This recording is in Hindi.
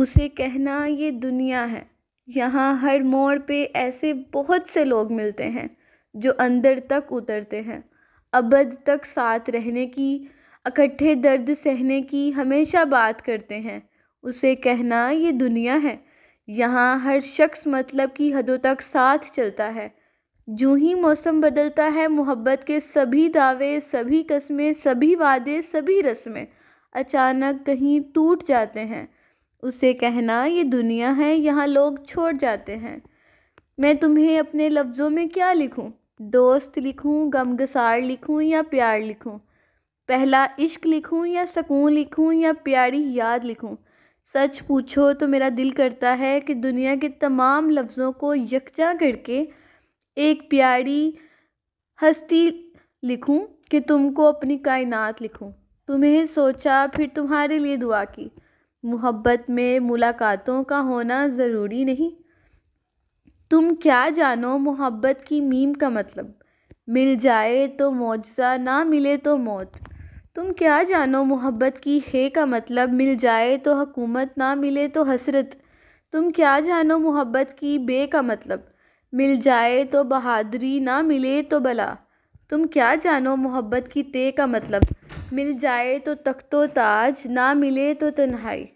उसे कहना ये दुनिया है यहाँ हर मोड़ पे ऐसे बहुत से लोग मिलते हैं जो अंदर तक उतरते हैं अबद तक साथ रहने की इकट्ठे दर्द सहने की हमेशा बात करते हैं उसे कहना ये दुनिया है यहाँ हर शख्स मतलब की हदों तक साथ चलता है जो ही मौसम बदलता है मोहब्बत के सभी दावे सभी कस्में सभी वादे सभी रस्में अचानक कहीं टूट जाते हैं उसे कहना ये दुनिया है यहाँ लोग छोड़ जाते हैं मैं तुम्हें अपने लफ्ज़ों में क्या लिखूँ दोस्त लिखूँ गमगसार लिखूँ या प्यार लिखूँ पहला इश्क लिखूँ या सकून लिखूँ या प्यारी याद लिखूँ सच पूछो तो मेरा दिल करता है कि दुनिया के तमाम लफ्ज़ों को यकजा करके एक प्यारी हस्ती लिखूँ कि तुमको अपनी कायनात लिखूँ तुम्हें सोचा फिर तुम्हारे लिए दुआ की मोहब्बत में मुलाकातों का होना ज़रूरी नहीं तुम क्या जानो मोहब्बत की मीम का मतलब मिल जाए तो मुआजा ना मिले तो मौत तुम क्या जानो मोहब्बत की है का मतलब मिल जाए तो हकूमत ना मिले तो हसरत तुम क्या जानो मोहब्बत की बे का मतलब मिल जाए तो बहादुरी ना मिले तो बला तुम क्या जानो मोहब्बत की ते का मतलब मिल जाए तो तख्तो ताज ना मिले तो तन्हाई